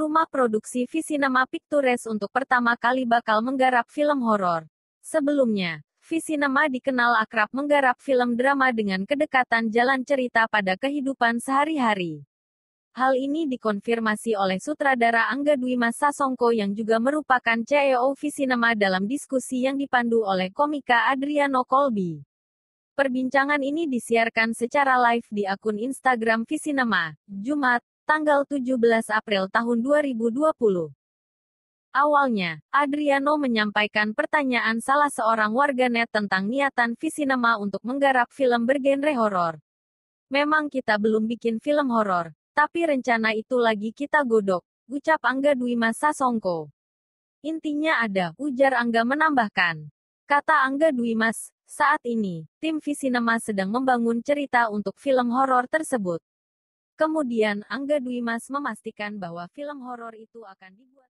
rumah produksi Visinema Pictures untuk pertama kali bakal menggarap film horor. Sebelumnya, Visinema dikenal akrab menggarap film drama dengan kedekatan jalan cerita pada kehidupan sehari-hari. Hal ini dikonfirmasi oleh sutradara Angga Dwima Sasongko yang juga merupakan CEO Visinema dalam diskusi yang dipandu oleh komika Adriano Kolbi. Perbincangan ini disiarkan secara live di akun Instagram Visinema, Jumat, tanggal 17 April tahun 2020. Awalnya, Adriano menyampaikan pertanyaan salah seorang warganet tentang niatan Visinema untuk menggarap film bergenre horor. Memang kita belum bikin film horor, tapi rencana itu lagi kita godok, ucap Angga Dwi Masa Songko. Intinya ada, ujar Angga menambahkan. Kata Angga Dwi Mas, saat ini, tim Visinema sedang membangun cerita untuk film horor tersebut. Kemudian Angga Dwimas memastikan bahwa film horor itu akan dibuat